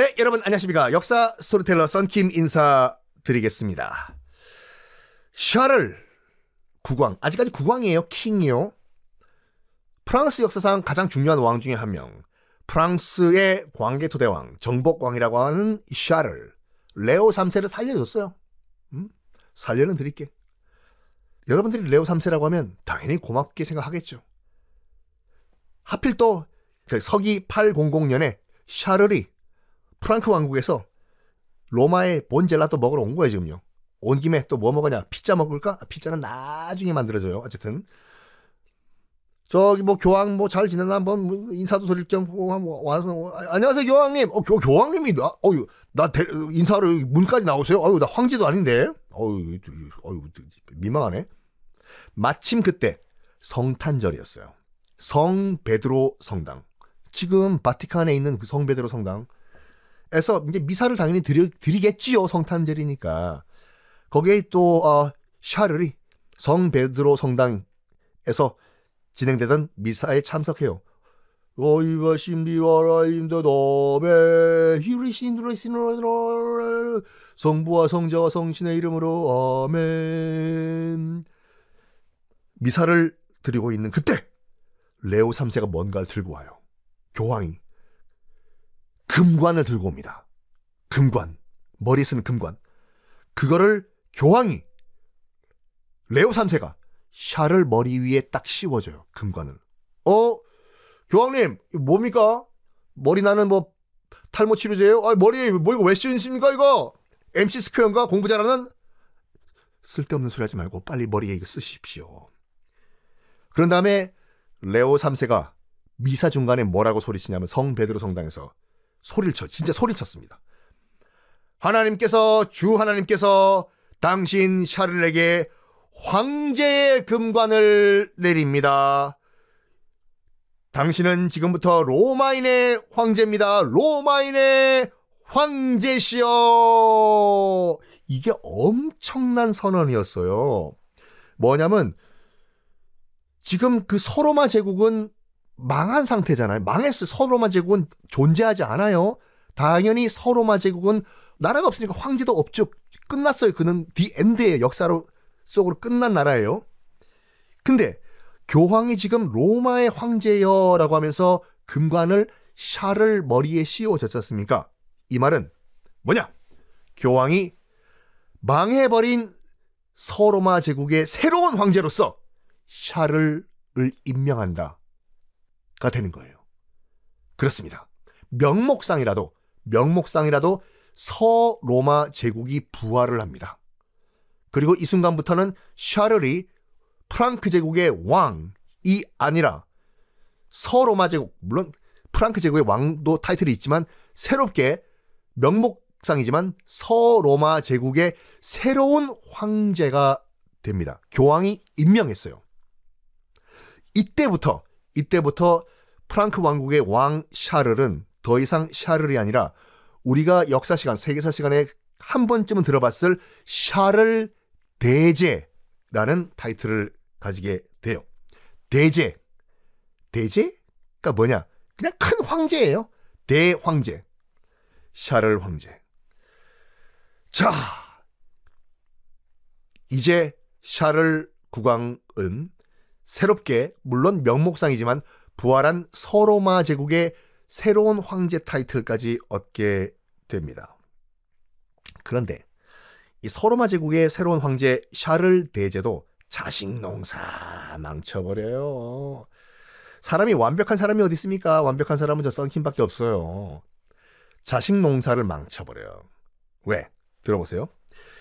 네, 여러분 안녕하십니까. 역사 스토리텔러 썬킴 인사드리겠습니다. 샤를 국왕, 아직까지 국왕이에요, 킹이요. 프랑스 역사상 가장 중요한 왕 중에 한 명. 프랑스의 광개토대왕, 정복왕이라고 하는 샤를, 레오 3세를 살려줬어요. 음? 살려는 드릴게. 여러분들이 레오 3세라고 하면 당연히 고맙게 생각하겠죠. 하필 또 그 서기 800년에 샤를이 프랑크 왕국에서 로마의 본젤라또 먹으러 온거야 지금요. 온 김에 또 뭐 먹으냐? 피자 먹을까? 아, 피자는 나중에 만들어져요. 어쨌든. 저기 뭐 교황 뭐 잘 지내나 한번 뭐 인사도 드릴 겸 와서 뭐, 아, 안녕하세요 교황님 어 교, 교황님이 나 어유 나 대, 인사를 문까지 나오세요 어유 나 황제도 아닌데 어유 어유 민망하네 마침 그때 성탄절이었어요 성 베드로 성당 지금 바티칸에 있는 그 성 베드로 성당 에서 이제 미사를 당연히 드리, 드리겠지요 성탄절이니까 거기에 또 어, 샤를이 성 베드로 성당에서 진행되던 미사에 참석해요. 어이바신비와라 임도도메 히리신드레신로 성부와 성자와 성신의 이름으로 아멘 미사를 드리고 있는 그때 레오 3세가 뭔가를 들고 와요. 교황이 금관을 들고 옵니다. 금관. 머리에 쓰는 금관. 그거를 교황이 레오 3세가 샤를 머리 위에 딱 씌워줘요. 금관을. 어? 교황님, 뭡니까? 머리 나는 뭐 탈모 치료제예요? 아, 머리에 뭐 이거 왜 씌우십니까 이거? MC 스퀘어인가? 공부 잘하는? 쓸데없는 소리 하지 말고 빨리 머리에 이거 쓰십시오. 그런 다음에 레오 3세가 미사 중간에 뭐라고 소리치냐면 성 베드로 성당에서 소리를 쳐 진짜 소리 쳤습니다. 하나님께서 주 하나님께서 당신 샤를에게 황제의 금관을 내립니다. 당신은 지금부터 로마인의 황제입니다. 로마인의 황제시여. 이게 엄청난 선언이었어요. 뭐냐면 지금 그 서로마 제국은 망한 상태잖아요. 망했을 서로마 제국은 존재하지 않아요. 당연히 서로마 제국은 나라가 없으니까 황제도 없죠. 끝났어요. 그는 디엔드의 역사로 속으로 끝난 나라예요. 근데 교황이 지금 로마의 황제여라고 하면서 금관을 샤를 머리에 씌워졌었습니까? 이 말은 뭐냐? 교황이 망해버린 서로마 제국의 새로운 황제로서 샤를을 임명한다. 가 되는 거예요. 그렇습니다. 명목상이라도 명목상이라도 서로마 제국이 부활을 합니다. 그리고 이 순간부터는 샤를이 프랑크 제국의 왕이 아니라 서로마 제국 물론 프랑크 제국의 왕도 타이틀이 있지만 새롭게 명목상이지만 서로마 제국의 새로운 황제가 됩니다. 교황이 임명했어요. 이때부터 이때부터 프랑크 왕국의 왕 샤를은 더 이상 샤를이 아니라 우리가 역사 시간, 세계사 시간에 한 번쯤은 들어봤을 샤를 대제라는 타이틀을 가지게 돼요. 대제. 대제가 뭐냐? 그냥 큰 황제예요. 대황제. 샤를 황제. 자, 이제 샤를 국왕은 새롭게 물론 명목상이지만 부활한 서로마 제국의 새로운 황제 타이틀까지 얻게 됩니다. 그런데 이 서로마 제국의 새로운 황제 샤를 대제도 자식 농사 망쳐버려요. 사람이 완벽한 사람이 어디 있습니까? 완벽한 사람은 저 썬킴밖에 없어요. 자식 농사를 망쳐버려요. 왜? 들어보세요.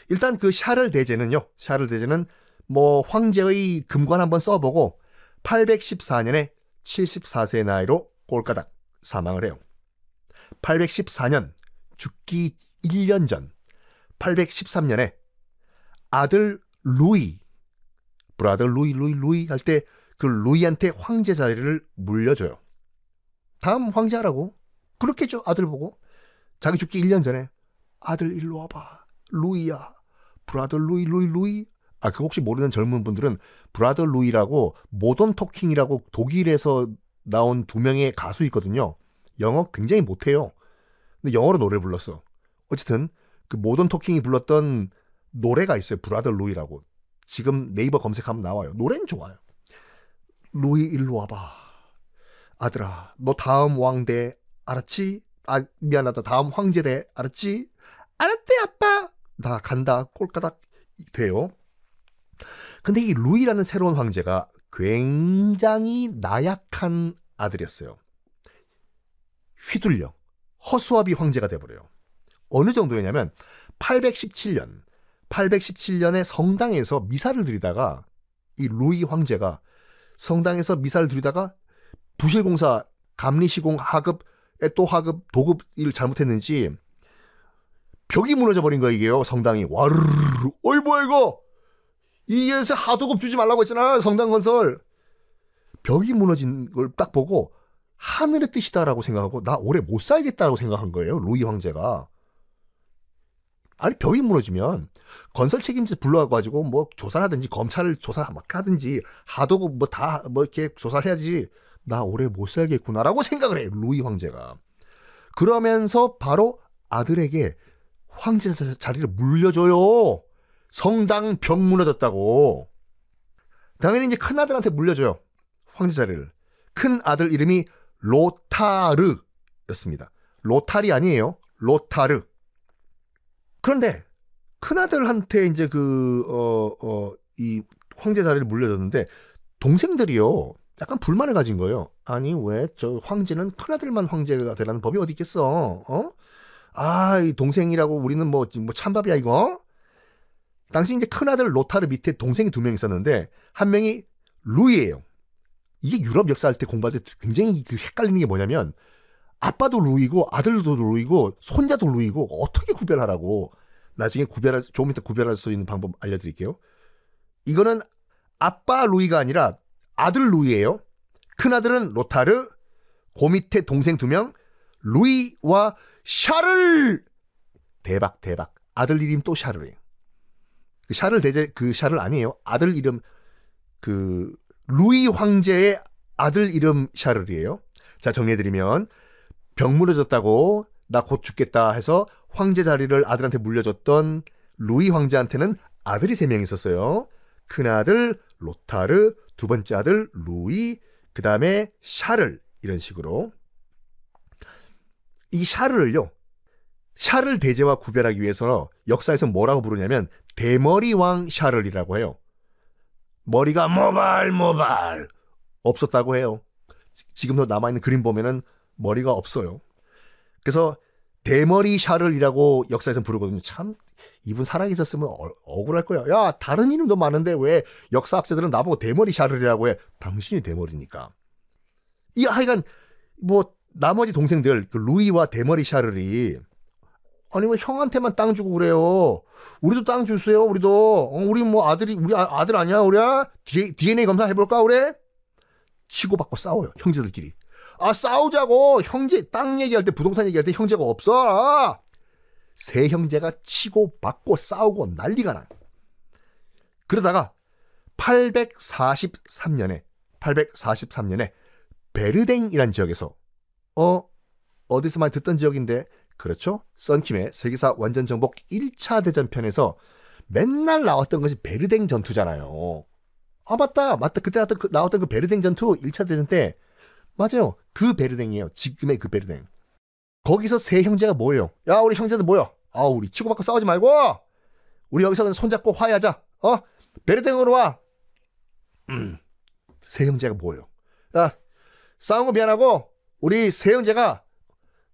일단 그 샤를 대제는요. 샤를 대제는 뭐 황제의 금관 한번 써보고 814년에 7 4세 나이로 꼴가닥 사망을 해요. 814년 죽기 1년 전 813년에 아들 루이 브라더 루이 루이 루이 할 때 그 루이한테 황제 자리를 물려줘요. 다음 황제 하라고 그렇게 죠 아들 보고 자기 죽기 1년 전에 아들 일로 와봐 루이야 브라더 루이 루이 루이 아, 그 혹시 모르는 젊은 분들은 브라더 루이라고 모던 토킹이라고 독일에서 나온 두 명의 가수 있거든요. 영어 굉장히 못해요. 근데 영어로 노래를 불렀어. 어쨌든 그 모던 토킹이 불렀던 노래가 있어요. 브라더 루이라고. 지금 네이버 검색하면 나와요. 노래는 좋아요. 루이 일로 와봐. 아들아, 너 다음 왕대 알았지? 아, 미안하다. 다음 황제대 알았지? 알았대, 아빠. 나 간다. 꼴까닥 돼요. 근데 이 루이라는 새로운 황제가 굉장히 나약한 아들이었어요. 휘둘려 허수아비 황제가 돼버려요. 어느 정도였냐면 817년 817년에 성당에서 미사를 드리다가 이 루이 황제가 성당에서 미사를 드리다가 부실공사 감리시공 하급 에또 하급 도급 일 잘못했는지 벽이 무너져 버린 거예요 이게요 성당이 와르르 르 어이 뭐야 이거 이에서 하도급 주지 말라고 했잖아. 성당 건설. 벽이 무너진 걸 딱 보고 하늘의 뜻이다라고 생각하고 나 오래 못 살겠다라고 생각한 거예요. 로이 황제가. 아니 벽이 무너지면 건설 책임자 불러가지고 뭐 조사를 하든지 검찰을 조사 막 하든지 하도급 뭐 다뭐 뭐 이렇게 조사를 해야지 나 오래 못 살겠구나라고 생각을 해요. 로이 황제가. 그러면서 바로 아들에게 황제 자리를 물려줘요. 성당 병 무너졌다고. 당연히 이제 큰 아들한테 물려줘요. 황제 자리를. 큰 아들 이름이 로타르였습니다. 로타리 아니에요. 로타르. 그런데 큰 아들한테 이제 그 어 어 이 황제 자리를 물려줬는데 동생들이요. 약간 불만을 가진 거예요. 아니 왜 저 황제는 큰 아들만 황제가 되라는 법이 어디 있겠어? 어? 아, 이 동생이라고 우리는 뭐, 뭐 찬밥이야 이거. 당시 이제 큰아들 로타르 밑에 동생이 두 명 있었는데 한 명이 루이예요. 이게 유럽 역사할 때 공부할 때 굉장히 그 헷갈리는 게 뭐냐면 아빠도 루이고 아들도 루이고 손자도 루이고 어떻게 구별하라고 나중에 구별할 조금 이따 구별할 수 있는 방법 알려드릴게요. 이거는 아빠 루이가 아니라 아들 루이예요. 큰 아들은 로타르, 고 밑에 동생 두 명, 루이와 샤를 대박 대박 아들 이름 또 샤를이에요. 그 샤를 대제 그 샤를 아니에요. 아들 이름 그 루이 황제의 아들 이름 샤를이에요. 자 정리해드리면 병무어졌다고나 곧 죽겠다 해서 황제 자리를 아들한테 물려줬던 루이 황제한테는 아들이 세 명 있었어요. 큰아들 로타르, 두 번째 아들 루이, 그 다음에 샤를 이런 식으로 이 샤를요 샤를 대제와 구별하기 위해서 역사에서 뭐라고 부르냐면 대머리왕 샤를이라고 해요. 머리가 모발 모발 없었다고 해요. 지금도 남아있는 그림 보면은 머리가 없어요. 그래서 대머리 샤를이라고 역사에서 부르거든요. 참 이분 살아 있었으면 어, 억울할 거야. 야 다른 이름도 많은데 왜 역사학자들은 나보고 대머리 샤를이라고 해? 당신이 대머리니까. 이 하여간 뭐 나머지 동생들 그 루이와 대머리 샤를이 아니 뭐 형한테만 땅 주고 그래요? 우리도 땅 주세요. 우리도 어, 우리 뭐 아들이 우리 아, 들 아니야 우리야 DNA 검사 해볼까 그래? 치고받고 싸워요 형제들끼리. 아 싸우자고 형제 땅 얘기할 때 부동산 얘기할 때 형제가 없어. 세 형제가 치고받고 싸우고 난리가 나 그러다가 843년에 843년에 베르댕이란 지역에서 어 어디서 많이 듣던 지역인데 그렇죠? 썬킴의 세계사 완전 정복 1차 대전편에서 맨날 나왔던 것이 베르댕 전투잖아요. 아 맞다 맞다 그때 나왔던 그, 나왔던 그 베르댕 전투 1차 대전 때 맞아요 그 베르댕이에요 지금의 그 베르댕 거기서 세 형제가 모여요 야 우리 형제들 모여 아 우리 치고받고 싸우지 말고 우리 여기서 손잡고 화해하자 어 베르댕으로 와세 음. 형제가 모여요 야 싸운 거 미안하고 우리 세 형제가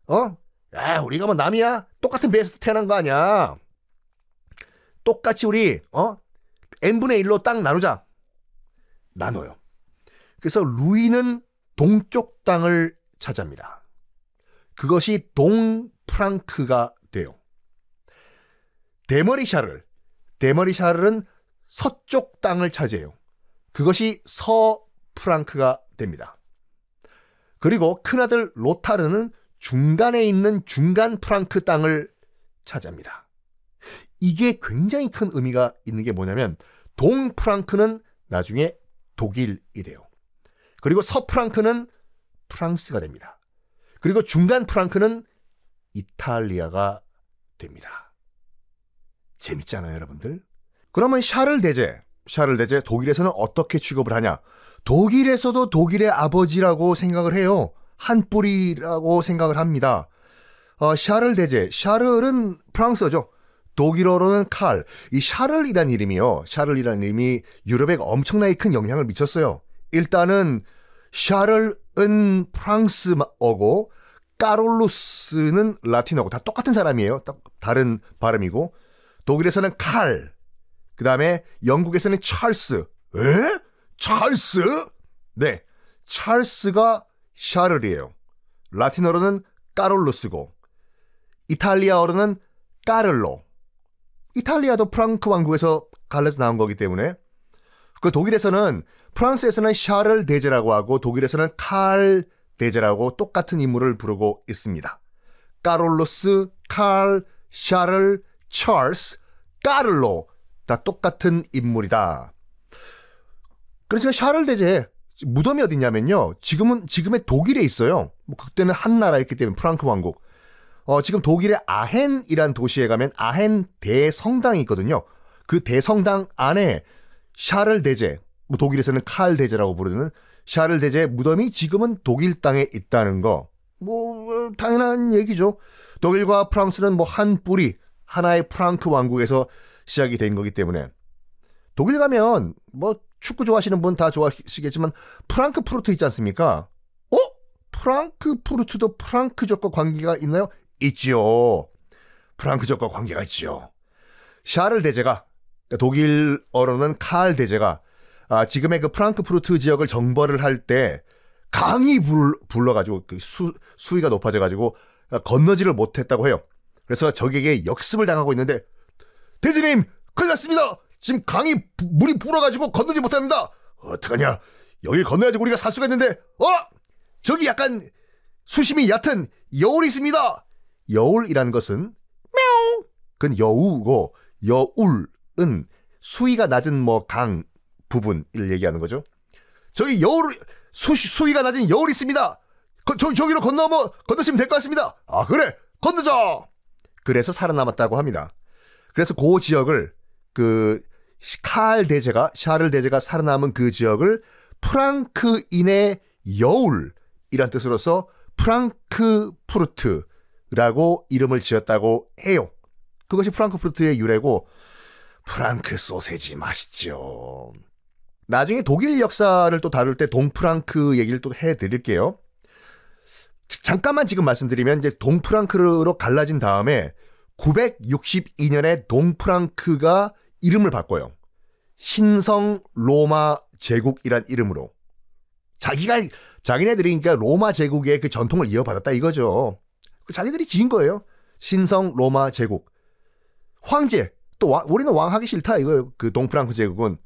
어 아, 우리가 뭐 남이야? 똑같은 베스트 태어난 거 아니야. 똑같이 우리 어? n분의 1로 땅 나누자. 나눠요. 그래서 루이는 동쪽 땅을 차지합니다. 그것이 동프랑크가 돼요. 데머리샤를 데머리샤를은 서쪽 땅을 차지해요. 그것이 서프랑크가 됩니다. 그리고 큰아들 로타르는 중간에 있는 중간 프랑크 땅을 차지합니다. 이게 굉장히 큰 의미가 있는 게 뭐냐면 동프랑크는 나중에 독일이 돼요. 그리고 서프랑크는 프랑스가 됩니다. 그리고 중간 프랑크는 이탈리아가 됩니다. 재밌잖아요, 여러분들. 그러면 샤를 대제, 샤를 대제 독일에서는 어떻게 취급을 하냐? 독일에서도 독일의 아버지라고 생각을 해요. 한 뿌리라고 생각을 합니다. 어, 샤를 대제, 샤를은 프랑스어죠. 독일어로는 칼. 이 샤를이란 이름이요. 샤를이란 이름이 유럽에 엄청나게 큰 영향을 미쳤어요. 일단은 샤를은 프랑스어고 까롤루스는 라틴어고 다 똑같은 사람이에요. 다른 발음이고 독일에서는 칼. 그다음에 영국에서는 찰스. 에? 찰스? 네. 찰스가 샤를이에요. 라틴어로는 까롤로스고 이탈리아어로는 까를로. 이탈리아도 프랑크 왕국에서 갈라져 나온 거기 때문에 그 독일에서는 프랑스에서는 샤를 대제라고 하고 독일에서는 칼 대제라고 똑같은 인물을 부르고 있습니다. 까롤로스, 칼, 샤를, 찰스, 까를로 다 똑같은 인물이다. 그래서 샤를 대제 무덤이 어디냐면요. 지금은 지금의 독일에 있어요. 뭐 그때는 한 나라였기 때문에 프랑크 왕국. 어, 지금 독일의 아헨이란 도시에 가면 아헨 대성당이 있거든요. 그 대성당 안에 샤를 대제, 뭐 독일에서는 칼 대제라고 부르는 샤를 대제 무덤이 지금은 독일 땅에 있다는 거. 뭐 어, 당연한 얘기죠. 독일과 프랑스는 뭐 한 뿌리 하나의 프랑크 왕국에서 시작이 된 거기 때문에 독일 가면 뭐 축구 좋아하시는 분 다 좋아하시겠지만 프랑크 푸르트 있지 않습니까? 어? 프랑크 푸르트도 프랑크족과 관계가 있나요? 있지요. 프랑크족과 관계가 있지요. 샤를 대제가 그러니까 독일어로는 칼 대제가 아, 지금의 그 프랑크푸르트 지역을 정벌을 할 때 강이 불, 불러가지고 그 수, 수위가 높아져가지고 건너지를 못했다고 해요. 그래서 적에게 역습을 당하고 있는데 대제님 큰일 났습니다. 지금 강이 부, 물이 불어가지고 건너지 못합니다. 어떡하냐? 여기 건너야지 우리가 살 수가 있는데, 어? 저기 약간 수심이 얕은 여울이 있습니다. 여울이라는 것은 м 옹 그건 여우고 여울은 수위가 낮은 뭐 강 부분을 얘기하는 거죠. 저기 여울 수, 수위가 낮은 여울 이 있습니다. 거, 저, 저기로 건너면 건너시면 될 것 같습니다. 아 그래 건너자. 그래서 살아남았다고 합니다. 그래서 그 지역을 그칼 대제가 샤를 대제가 살아남은 그 지역을 프랑크인의 여울이란 뜻으로서 프랑크푸르트라고 이름을 지었다고 해요. 그것이 프랑크푸르트의 유래고 프랑크 소세지 맛있죠. 나중에 독일 역사를 또 다룰 때 동프랑크 얘기를 또 해드릴게요. 잠깐만 지금 말씀드리면 이제 동프랑크로 갈라진 다음에 962년에 동프랑크가 이름을 바꿔요. 신성 로마 제국이란 이름으로. 자기가, 자기네들이 그러니까 로마 제국의 그 전통을 이어받았다 이거죠. 그 자기들이 지은 거예요. 신성 로마 제국. 황제. 또 와, 우리는 왕 하기 싫다 이거예요. 그 동프랑크 제국은.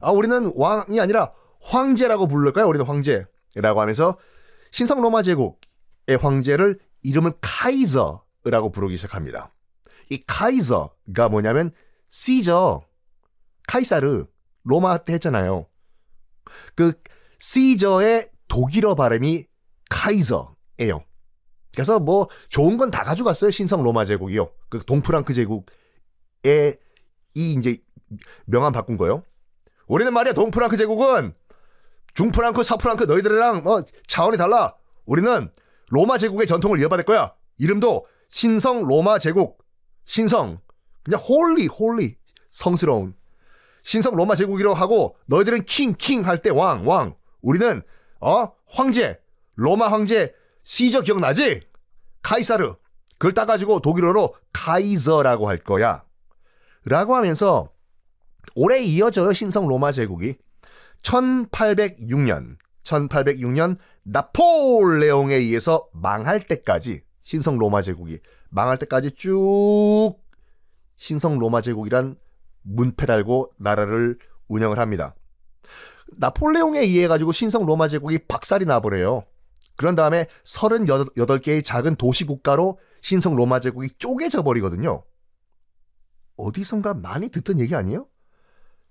아, 우리는 왕이 아니라 황제라고 부를까요? 우리는 황제라고 하면서 신성 로마 제국의 황제를 이름을 카이저라고 부르기 시작합니다. 이 카이저가 뭐냐면 시저 카이사르 로마 때 했잖아요. 그 시저의 독일어 발음이 카이저예요. 그래서 뭐 좋은 건 다 가져갔어요. 신성 로마 제국이요. 그 동프랑크 제국의 이 이제 명함 바꾼 거요. 우리는 말이야 동프랑크 제국은 중프랑크, 서프랑크 너희들이랑 뭐 차원이 달라. 우리는 로마 제국의 전통을 이어받을 거야. 이름도 신성 로마 제국. 신성 그냥 홀리 홀리 성스러운 신성 로마 제국이라고 하고 너희들은 킹 킹 할 때 왕 왕. 우리는 어 황제 로마 황제 시저 기억나지? 카이사르 그걸 따가지고 독일어로 카이저라고 할 거야. 라고 하면서 오래 이어져요 신성 로마 제국이 1806년 1806년 나폴레옹에 의해서 망할 때까지 신성 로마 제국이 망할 때까지 쭉 신성 로마 제국이란 문패 달고 나라를 운영을 합니다. 나폴레옹에 의해 가지고 신성 로마 제국이 박살이 나버려요. 그런 다음에 38개의 작은 도시 국가로 신성 로마 제국이 쪼개져 버리거든요. 어디선가 많이 듣던 얘기 아니에요?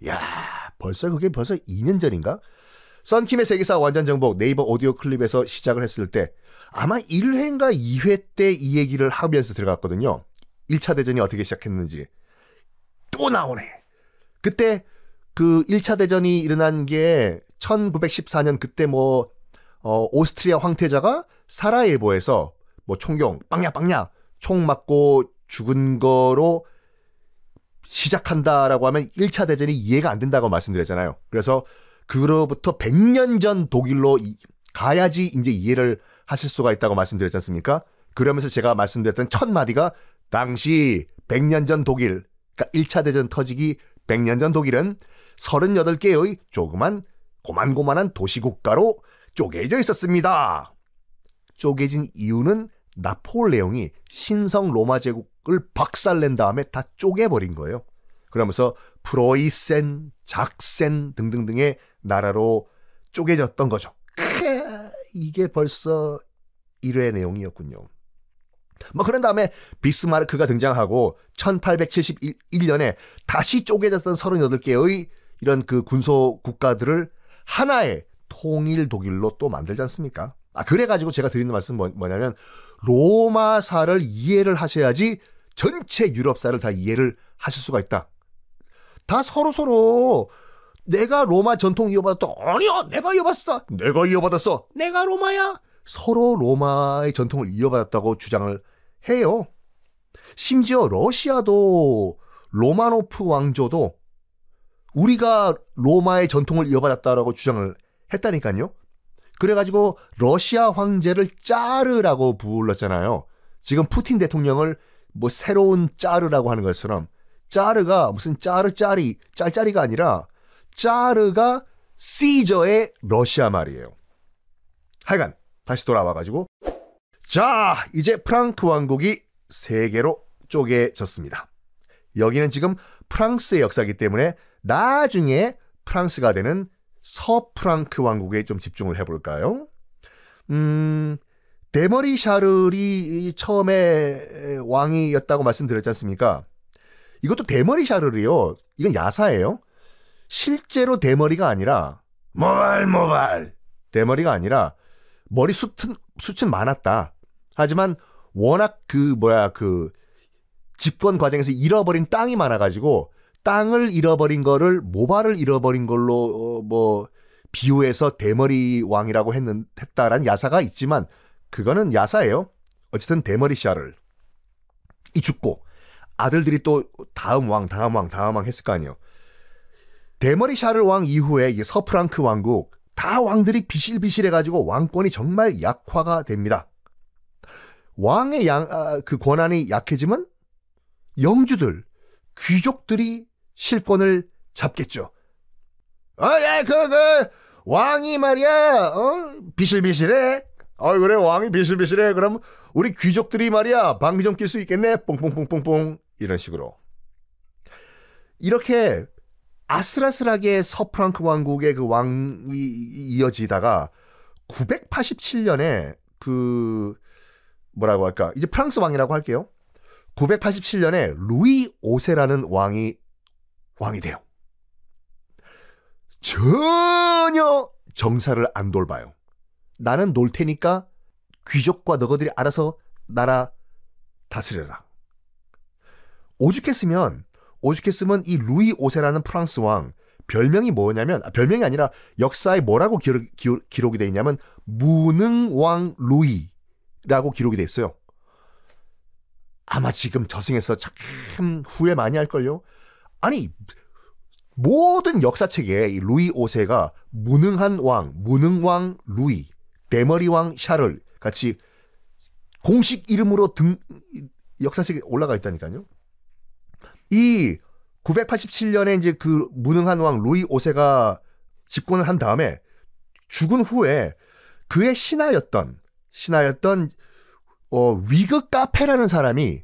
야, 벌써 그게 벌써 2년 전인가? 썬킴의 세계사 완전 정복 네이버 오디오 클립에서 시작을 했을 때 아마 1회인가 2회 때 이 얘기를 하면서 들어갔거든요. 1차 대전이 어떻게 시작했는지. 또 나오네. 그때 그 1차 대전이 일어난 게 1914년 그때 뭐 어, 오스트리아 황태자가 사라예보에서 뭐 총경 빵야 빵야 총 맞고 죽은 거로 시작한다라고 하면 1차 대전이 이해가 안 된다고 말씀드렸잖아요. 그래서 그로부터 100년 전 독일로 가야지 이제 이해를 하실 수가 있다고 말씀드렸지 않습니까? 그러면서 제가 말씀드렸던 첫 마디가 당시 100년 전 독일 그러니까 1차 대전 터지기 100년 전 독일은 38개의 조그만 고만고만한 도시국가로 쪼개져 있었습니다. 쪼개진 이유는 나폴레옹이 신성 로마 제국을 박살낸 다음에 다 쪼개버린 거예요. 그러면서 프로이센, 작센 등등등의 나라로 쪼개졌던 거죠. 이게 벌써 1회 내용이었군요. 뭐 그런 다음에 비스마르크가 등장하고 1871년에 다시 쪼개졌던 38개의 이런 그 군소 국가들을 하나의 통일 독일로 또 만들지 않습니까? 아, 그래가지고 제가 드리는 말씀은 뭐, 뭐냐면 로마사를 이해를 하셔야지 전체 유럽사를 다 이해를 하실 수가 있다. 다 서로 서로 내가 로마 전통 이어받았다. 아니야, 내가 이어받았어. 내가 이어받았어. 내가 로마야. 서로 로마의 전통을 이어받았다고 주장을 해요. 심지어 러시아도 로마노프 왕조도 우리가 로마의 전통을 이어받았다라고 주장을 했다니까요. 그래가지고 러시아 황제를 짜르라고 불렀잖아요. 지금 푸틴 대통령을 뭐 새로운 짜르라고 하는 것처럼 짜르가 무슨 짜르짜리 짤짜리가 아니라 짜르가 시저의 러시아 말이에요. 하여간 다시 돌아와가지고 자 이제 프랑크 왕국이 세 개로 쪼개졌습니다. 여기는 지금 프랑스의 역사이기 때문에 나중에 프랑스가 되는 서프랑크 왕국에 좀 집중을 해볼까요? 음, 데머리 샤를이 처음에 왕이었다고 말씀드렸지 않습니까? 이것도 데머리 샤를이요. 이건 야사예요. 실제로 데머리가 아니라 모발 모발 데머리가 아니라 머리 숱은 숱은 많았다. 하지만 워낙 그 뭐야 그 집권 과정에서 잃어버린 땅이 많아가지고 땅을 잃어버린 거를 모발을 잃어버린 걸로 어, 뭐 비유해서 대머리 왕이라고 했는 했다란 야사가 있지만 그거는 야사예요. 어쨌든 대머리 샤를이 죽고 아들들이 또 다음 왕, 다음 왕, 다음 왕 했을 거 아니에요. 대머리 샤를 왕 이후에 서프랑크 왕국, 다 왕들이 비실비실해가지고 왕권이 정말 약화가 됩니다. 왕의 양, 아, 그 권한이 약해지면 영주들, 귀족들이 실권을 잡겠죠. 어, 야, 그, 그, 왕이 말이야, 어, 비실비실해. 어, 그래, 왕이 비실비실해. 그럼 우리 귀족들이 말이야, 방귀 좀 낄 수 있겠네. 뽕뽕뽕뽕뽕. 이런 식으로. 이렇게 아슬아슬하게 서프랑크 왕국의 그 왕이 이어지다가 987년에 그 뭐라고 할까 이제 프랑스 왕이라고 할게요. 987년에 루이 5세라는 왕이 왕이 돼요. 전혀 정사를 안 돌봐요. 나는 놀 테니까 귀족과 너거들이 알아서 나라 다스려라. 오죽했으면 오죽했으면 이 루이 오세라는 프랑스 왕 별명이 뭐냐면 아, 별명이 아니라 역사에 뭐라고 기록, 기록 이돼 있냐면 무능왕 루이라고 기록이 돼 있어요. 아마 지금 저승에서 참 후회 많이 할걸요. 아니 모든 역사책에 이 루이 오세가 무능한 왕, 무능왕 루이, 대머리왕 샤를 같이 공식 이름으로 등 역사책에 올라가 있다니까요. 이 987년에 이제 그 무능한 왕 루이 오세가 집권을 한 다음에 죽은 후에 그의 신하였던 신하였던 어 위그 카페라는 사람이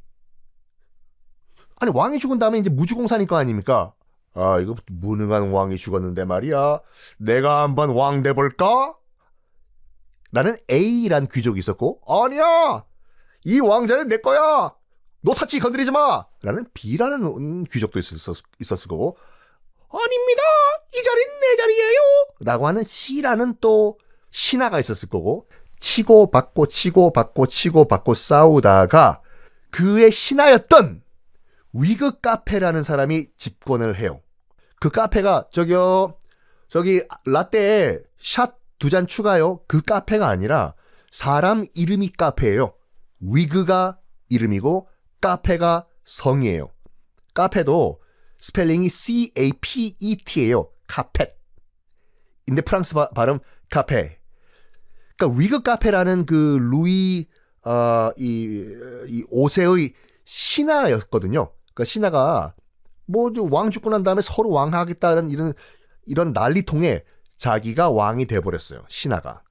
아니 왕이 죽은 다음에 이제 무주공산일 거 아닙니까? 아 이거 무능한 왕이 죽었는데 말이야 내가 한번 왕 돼볼까? 나는 A란 귀족이 있었고 아니야 이 왕자는 내 거야 노타치 건드리지 마! 라는 비라는 귀족도 있었, 있었을 거고, 아닙니다! 이 자리는 내 자리예요! 라고 하는 시라는 또신하가 있었을 거고, 치고 받고 치고 받고 치고 받고 싸우다가 그의 신하였던 위그 카페라는 사람이 집권을 해요. 그 카페가 저기요, 저기 라떼에 샷 두 잔 추가요. 그 카페가 아니라 사람 이름이 카페예요. 위그가 이름이고 카페가 성이에요. 카페도 스펠링이 C-A-P-E-T예요. 카펫. 인데 프랑스 바, 발음 카페. 그러니까 위그 카페라는 그 루이 어, 이, 이 오세의 신하였거든요. 그러니까 신하가 뭐왕 죽고 난 다음에 서로 왕하겠다는 이런 이런 난리통에 자기가 왕이 돼 버렸어요. 신하가.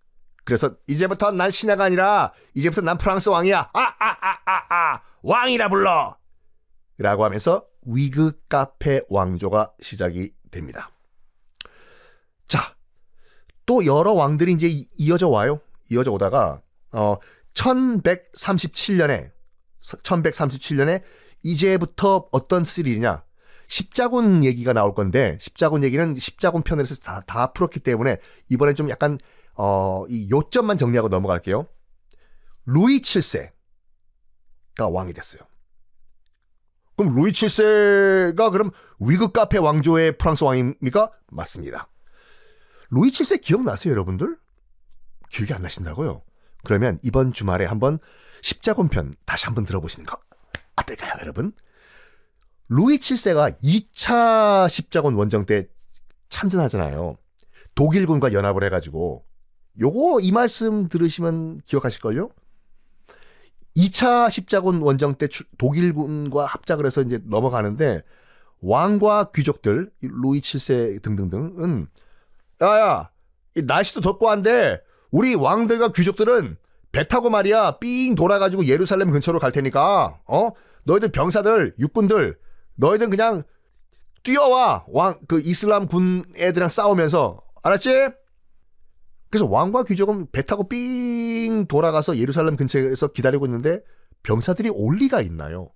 그래서 이제부터 난 신하가 아니라 이제부터 난 프랑스 왕이야. 아 아, 아, 아, 아. 왕이라 불러! 라고 하면서 위그 카페 왕조가 시작이 됩니다. 자, 또 여러 왕들이 이제 이어져 와요. 이어져 오다가 어 1137년에 1137년에 이제부터 어떤 시리즈냐? 십자군 얘기가 나올 건데 십자군 얘기는 십자군 편에서 다, 다 풀었기 때문에 이번엔 좀 약간 어, 이 요점만 정리하고 넘어갈게요. 루이 7세 위그카페가 왕이 됐어요. 그럼 루이 7세가 그럼 위그 카페 왕조의 프랑스 왕입니까? 맞습니다. 루이 7세 기억나세요, 여러분들? 기억이 안 나신다고요? 그러면 이번 주말에 한번 십자군편 다시 한번 들어보시는 거 어떨까요, 여러분? 루이 7세가 2차 십자군 원정 때 참전하잖아요. 독일군과 연합을 해가지고 요거 이 말씀 들으시면 기억하실걸요? 2차 십자군 원정 때 독일군과 합작을 해서 이제 넘어가는데 왕과 귀족들 루이 7세 등등등은 야야 날씨도 덥고 한데 우리 왕들과 귀족들은 배 타고 말이야 삥 돌아가지고 예루살렘 근처로 갈 테니까 어 너희들 병사들 육군들 너희들 그냥 뛰어와 왕 그 이슬람 군 애들이랑 싸우면서 알았지? 그래서 왕과 귀족은 배 타고 삥 돌아가서 예루살렘 근처에서 기다리고 있는데 병사들이 올 리가 있나요?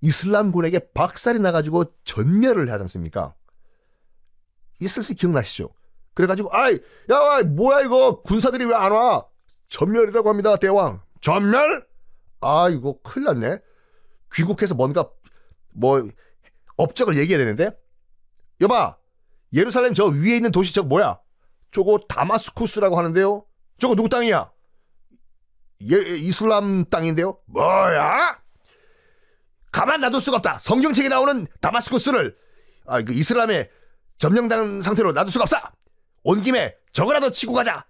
이슬람군에게 박살이 나가지고 전멸을 하지 않습니까? 있을수 기억나시죠? 그래가지고 아이 야아 뭐야 이거 군사들이 왜 안 와? 전멸이라고 합니다 대왕 전멸? 아 이거 큰일 났네 귀국해서 뭔가 뭐 업적을 얘기해야 되는데 여봐 예루살렘 저 위에 있는 도시 저 뭐야 저거 다마스쿠스라고 하는데요. 저거 누구 땅이야? 예, 예, 이슬람 땅인데요. 뭐야? 가만 놔둘 수가 없다. 성경책에 나오는 다마스쿠스를 아, 그 이슬람에 점령당한 상태로 놔둘 수가 없어. 온 김에 저거라도 치고 가자.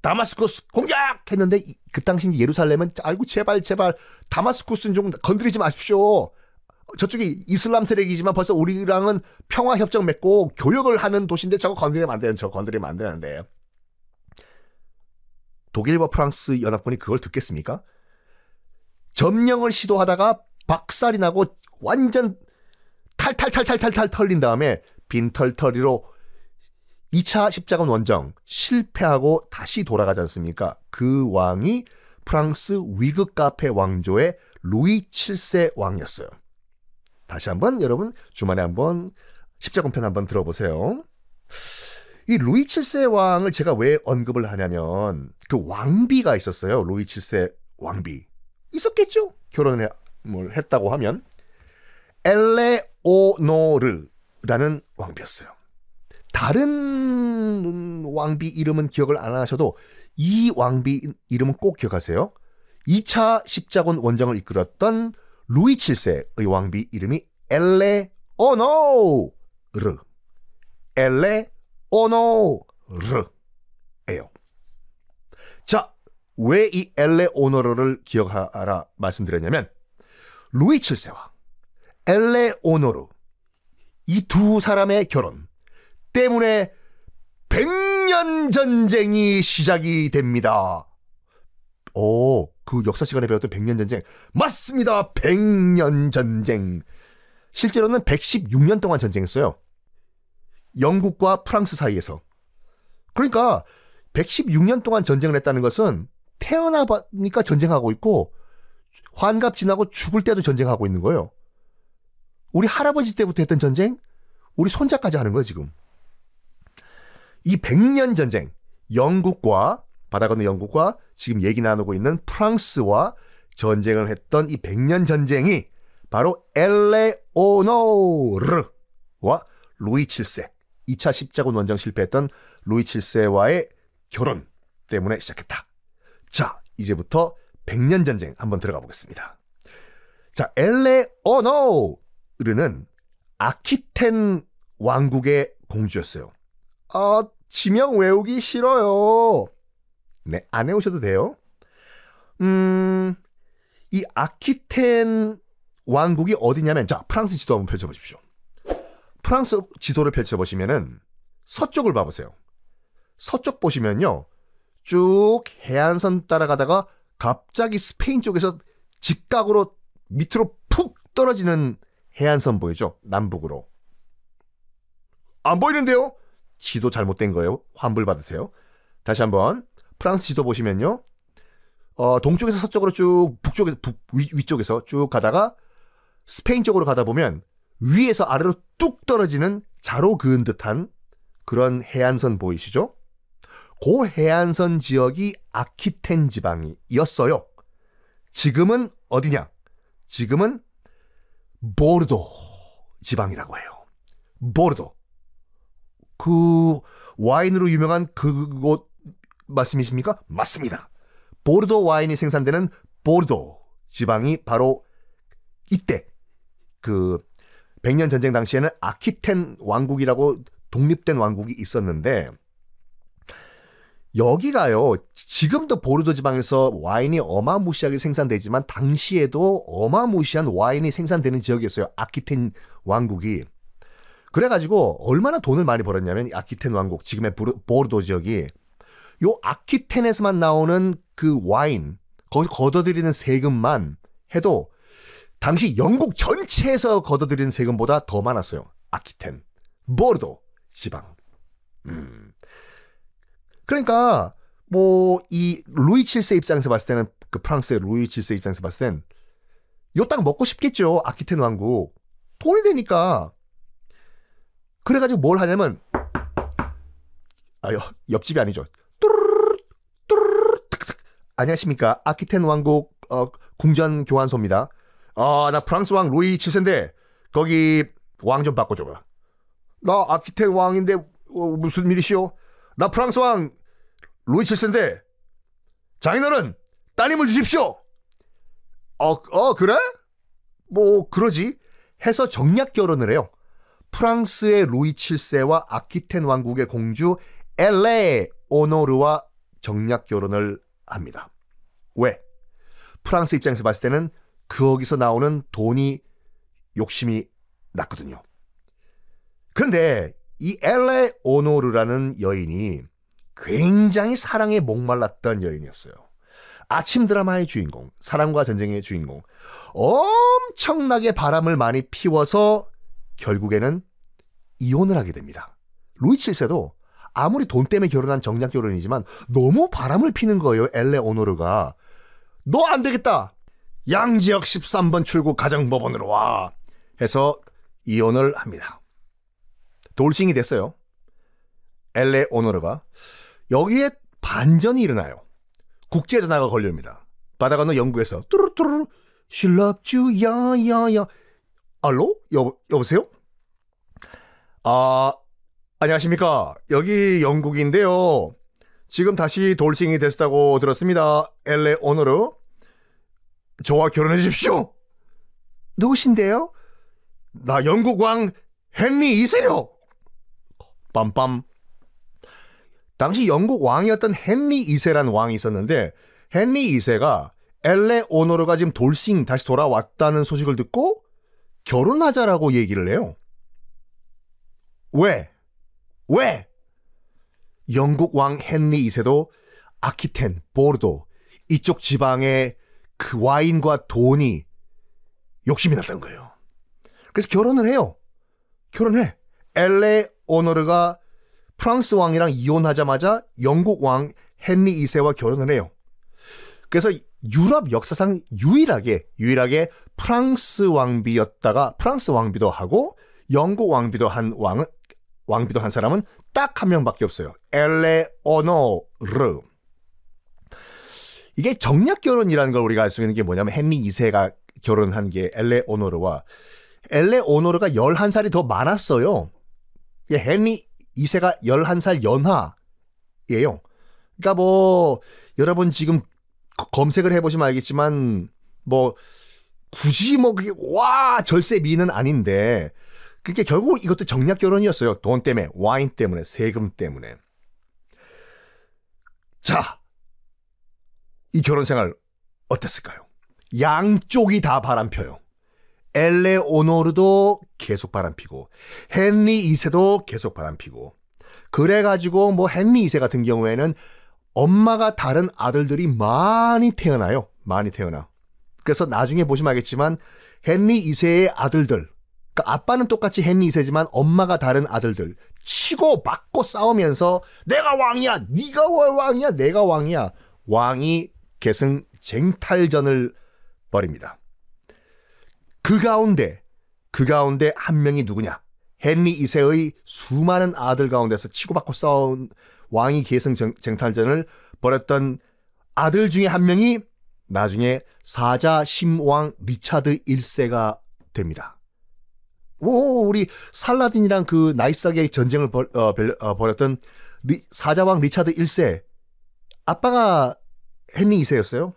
다마스쿠스 공격했는데 그 당시 예루살렘은 아이고 제발 제발 다마스쿠스는 좀 건드리지 마십시오. 저쪽이 이슬람 세력이지만 벌써 우리랑은 평화 협정 맺고 교역을 하는 도시인데 저거 건드리면 안 되는 저거 건드리면 안 되는데 독일과 프랑스 연합군이 그걸 듣겠습니까? 점령을 시도하다가 박살이 나고 완전 탈탈탈탈탈탈 털린 다음에 빈털터리로 2차 십자군 원정 실패하고 다시 돌아가지 않습니까? 그 왕이 프랑스 위그 카페 왕조의 루이 7세 왕이었어요. 다시 한번 여러분 주말에 한번 십자군편 한번 들어보세요. 이 루이 7세 왕을 제가 왜 언급을 하냐면 그 왕비가 있었어요. 루이 7세 왕비. 있었겠죠? 결혼을 했다고 하면 엘레오노르라는 왕비였어요. 다른 왕비 이름은 기억을 안 하셔도 이 왕비 이름은 꼭 기억하세요. 2차 십자군 원정을 이끌었던 루이 7세의 왕비 이름이 엘레오노르 엘레오노르예요. 자, 왜 이 엘레오노르를 기억하라 말씀드렸냐면 루이 7세와 엘레오노르 이 두 사람의 결혼 때문에 100년 전쟁이 시작이 됩니다. 오, 그 역사 시간에 배웠던 1 0 0년 전쟁 맞습니다. 1 0 0년 전쟁. 실제로는 116년 동안 전쟁했어요. 영국과 프랑스 사이에서. 그러니까 116년 동안 전쟁을 했다는 것은 태어나 니까 전쟁하고 있고 환갑 지나고 죽을 때도 전쟁하고 있는 거예요. 우리 할아버지 때부터 했던 전쟁, 우리 손자까지 하는 거예요, 지금. 이1 0 0년 전쟁, 영국과 바다 건너 영국과 지금 얘기 나누고 있는 프랑스와 전쟁을 했던 이 백년 전쟁이 바로 엘레오노르와 루이 7세 2차 십자군 원정 실패했던 루이 7세와의 결혼 때문에 시작했다. 자, 이제부터 백년 전쟁 한번 들어가 보겠습니다. 자, 엘레오노르는 아키텐 왕국의 공주였어요. 아, 지명 외우기 싫어요. 네, 안 해오셔도 돼요. 음, 이 아키텐 왕국이 어디냐면, 자, 프랑스 지도 한번 펼쳐보십시오. 프랑스 지도를 펼쳐보시면은, 서쪽을 봐보세요. 서쪽 보시면요. 쭉 해안선 따라가다가 갑자기 스페인 쪽에서 직각으로 밑으로 푹 떨어지는 해안선 보이죠? 남북으로. 안 보이는데요? 지도 잘못된 거예요. 환불 받으세요. 다시 한번. 프랑스 지도 보시면요. 어, 동쪽에서 서쪽으로 쭉 북쪽에서 북, 위, 쪽에서쭉 가다가 스페인 쪽으로 가다 보면 위에서 아래로 뚝 떨어지는 자로 그은 듯한 그런 해안선 보이시죠? 고 해안선 지역이 아키텐 지방이었어요. 지금은 어디냐? 지금은 보르도 지방이라고 해요. 보르도. 그 와인으로 유명한 그곳 말씀이십니까? 맞습니다. 보르도 와인이 생산되는 보르도 지방이 바로 이때 그 백년 전쟁 당시에는 아키텐 왕국이라고 독립된 왕국이 있었는데 여기가요 지금도 보르도 지방에서 와인이 어마무시하게 생산되지만 당시에도 어마무시한 와인이 생산되는 지역이었어요 아키텐 왕국이 그래가지고 얼마나 돈을 많이 벌었냐면 아키텐 왕국 지금의 보르도 지역이 요 아키텐에서만 나오는 그 와인 거기서 걷어들이는 세금만 해도 당시 영국 전체에서 걷어들이는 세금보다 더 많았어요. 아키텐, 보르도 지방. 음. 그러니까 뭐 이 루이 7세 입장에서 봤을 때는 그 프랑스의 루이 7세 입장에서 봤을 땐 요 땅 먹고 싶겠죠. 아키텐 왕국. 돈이 되니까. 그래가지고 뭘 하냐면 아, 옆집이 아니죠. 뚜루루루, 뚜루루루, 안녕하십니까 아키텐 왕국 어, 궁전 교환소입니다. 아나 프랑스 왕 루이 7세인데 거기 왕 좀 바꿔줘봐. 나 아키텐 왕인데 어, 무슨 일이시오? 나 프랑스 왕 루이 7세인데 장인어른 따님을 주십시오. 어, 어 그래? 뭐 그러지 해서 정략 결혼을 해요. 프랑스의 루이 7세와 아키텐 왕국의 공주 엘레 오노르와 정략 결혼을 합니다. 왜? 프랑스 입장에서 봤을 때는 거기서 나오는 돈이 욕심이 났거든요. 그런데 이 엘레 오노르라는 여인이 굉장히 사랑에 목말랐던 여인이었어요. 아침 드라마의 주인공, 사랑과 전쟁의 주인공. 엄청나게 바람을 많이 피워서 결국에는 이혼을 하게 됩니다. 루이 7세도 아무리 돈 때문에 결혼한 정략 결혼이지만 너무 바람을 피는 거예요. 엘레오노르가. 너 안 되겠다. 양지역 13번 출국 가정법원으로 와. 해서 이혼을 합니다. 돌싱이 됐어요. 엘레오노르가. 여기에 반전이 일어나요. 국제 전화가 걸립니다 바다 건너 영국에서 뚜루뚜루 실럽주 야야야. 알로? 여 여보세요? 아, 안녕하십니까. 여기 영국인데요. 지금 다시 돌싱이 됐다고 들었습니다. 엘레 오너르. 저와 결혼해 주십시오. 누구신데요? 나 영국 왕 헨리 이세요 빰빰. 당시 영국 왕이었던 헨리 2세란 왕이 있었는데 헨리 2세가 엘레 오너르가 지금 돌싱 다시 돌아왔다는 소식을 듣고 결혼하자라고 얘기를 해요. 왜? 왜? 영국 왕 헨리 2세도 아키텐, 보르도 이쪽 지방의 그 와인과 돈이 욕심이 났다는 거예요. 그래서 결혼을 해요. 결혼해. 엘레오노르가 프랑스 왕이랑 이혼하자마자 영국 왕 헨리 2세와 결혼을 해요. 그래서 유럽 역사상 유일하게 유일하게 프랑스 왕비였다가 프랑스 왕비도 하고 영국 왕비도 한 왕은 왕비도 한 사람은 딱 한 명밖에 없어요. 엘레오노르. 이게 정략 결혼이라는 걸 우리가 알 수 있는 게 뭐냐면 헨리 2세가 결혼한 게 엘레오노르와 엘레오노르가 11살이 더 많았어요. 헨리 2세가 11살 연하예요. 그러니까 뭐 여러분 지금 검색을 해보시면 알겠지만 뭐 굳이 뭐 그게 와 절세 미는 아닌데 그러니까 결국 이것도 정략 결혼이었어요. 돈 때문에, 와인 때문에, 세금 때문에. 자, 이 결혼 생활 어땠을까요? 양쪽이 다 바람펴요. 엘레오노르도 계속 바람피고, 헨리 2세도 계속 바람피고, 그래가지고 뭐 헨리 2세 같은 경우에는 엄마가 다른 아들들이 많이 태어나요. 많이 태어나. 그래서 나중에 보시면 알겠지만 헨리 2세의 아들들, 그러니까 아빠는 똑같이 헨리 2세지만 엄마가 다른 아들들 치고 받고 싸우면서 내가 왕이야, 네가 왕이야, 내가 왕이야. 왕이 계승 쟁탈전을 벌입니다. 그 가운데 그 가운데 한 명이 누구냐? 헨리 2세의 수많은 아들 가운데서 치고받고 싸운 왕이 계승 쟁탈전을 벌였던 아들 중에 한 명이 나중에 사자 심왕 리차드 1세가 됩니다. 오, 우리 살라딘이랑 그 나이스하게 전쟁을 벌, 어, 벌, 어, 벌였던 리, 사자왕 리차드 1세. 아빠가 헨리 2세였어요.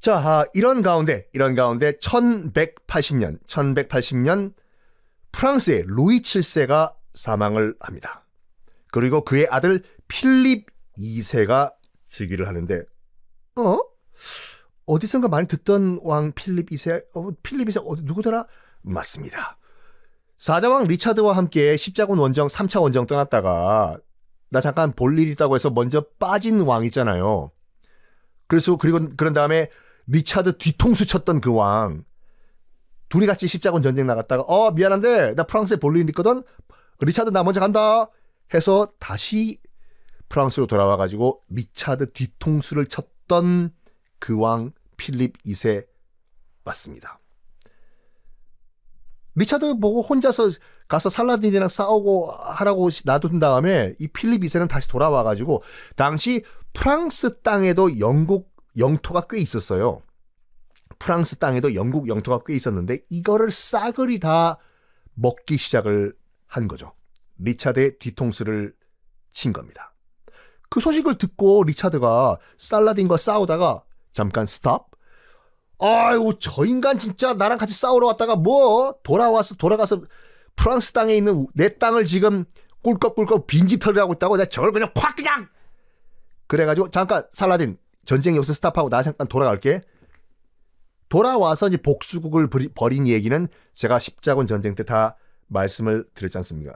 자, 아, 이런 가운데, 이런 가운데 1180년, 1180년 프랑스의 루이 7세가 사망을 합니다. 그리고 그의 아들 필립 2세가 즉위를 하는데, 어? 어디선가 많이 듣던 왕 필립 2세, 어, 필립 2세, 어, 누구더라? 맞습니다. 사자왕 리차드와 함께 십자군 원정 3차 원정 떠났다가 나 잠깐 볼 일 있다고 해서 먼저 빠진 왕 있잖아요. 그래서 그리고 그런 다음에 리차드 뒤통수 쳤던 그 왕. 둘이 같이 십자군 전쟁 나갔다가 어 미안한데 나 프랑스에 볼 일 있거든. 리차드 나 먼저 간다. 해서 다시 프랑스로 돌아와 가지고 리차드 뒤통수를 쳤던 그 왕 필립 2세 맞습니다. 리차드 보고 혼자서 가서 살라딘이랑 싸우고 하라고 놔둔 다음에 이 필립 2세는 다시 돌아와가지고 당시 프랑스 땅에도 영국 영토가 꽤 있었어요. 프랑스 땅에도 영국 영토가 꽤 있었는데 이거를 싸그리 다 먹기 시작을 한 거죠. 리차드의 뒤통수를 친 겁니다. 그 소식을 듣고 리차드가 살라딘과 싸우다가 잠깐 스탑 아유, 저 인간 진짜 나랑 같이 싸우러 왔다가 뭐 돌아와서 돌아가서 프랑스 땅에 있는 내 땅을 지금 꿀꺽꿀꺽 빈집털이 하고 있다고 내가 저걸 그냥 콱 그냥 그래가지고 잠깐 살라딘 전쟁이 여기서 스탑하고 나 잠깐 돌아갈게. 돌아와서 이제 복수국을 버린 얘기는 제가 십자군 전쟁 때 다 말씀을 드렸지 않습니까?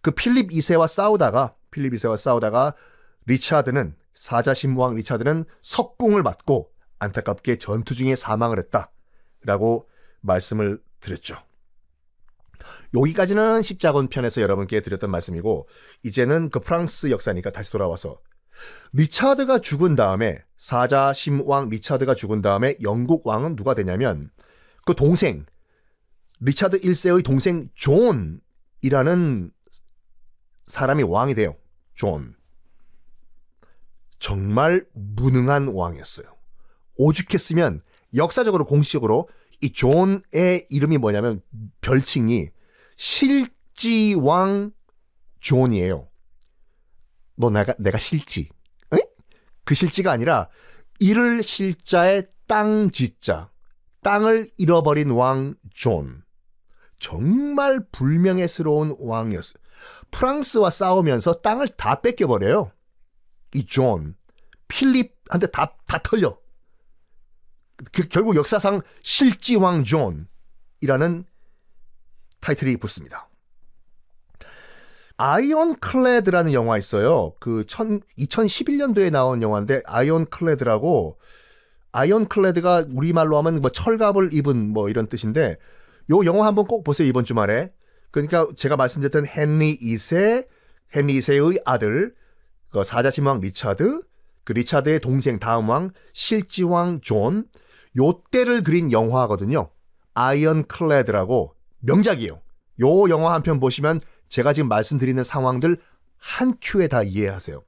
그 필립 2세와 싸우다가 필립 2세와 싸우다가 리차드는 사자신왕 리차드는 석궁을 맞고 안타깝게 전투 중에 사망을 했다라고 말씀을 드렸죠. 여기까지는 십자군 편에서 여러분께 드렸던 말씀이고 이제는 그 프랑스 역사니까 다시 돌아와서 리차드가 죽은 다음에 사자 심왕 리차드가 죽은 다음에 영국 왕은 누가 되냐면 그 동생 리차드 1세의 동생 존이라는 사람이 왕이 돼요. 존. 정말 무능한 왕이었어요. 오죽했으면 역사적으로 공식적으로 이 존의 이름이 뭐냐면 별칭이 실지왕 존이에요. 너 내가 내가 실지. 에? 그 실지가 아니라 이를 실자의 땅 지자. 땅을 잃어버린 왕 존. 정말 불명예스러운 왕이었어. 프랑스와 싸우면서 땅을 다 뺏겨버려요. 이 존. 필립한테 다, 다 털려. 그, 결국 역사상 실지왕 존이라는 타이틀이 붙습니다. 아이언클레드라는 영화 있어요. 그 천, 2011년도에 나온 영화인데 아이언클레드라고 아이언클레드가 우리말로 하면 뭐 철갑을 입은 뭐 이런 뜻인데 요 영화 한번 꼭 보세요 이번 주말에. 그러니까 제가 말씀드렸던 헨리 2세, 헨리 2세의 아들 그 사자신왕 리차드, 그 리차드의 동생 다음 왕 실지왕 존, 요때를 그린 영화거든요. 아이언클레드라고 명작이에요. 요 영화 한 편 보시면 제가 지금 말씀드리는 상황들 한 큐에 다 이해하세요.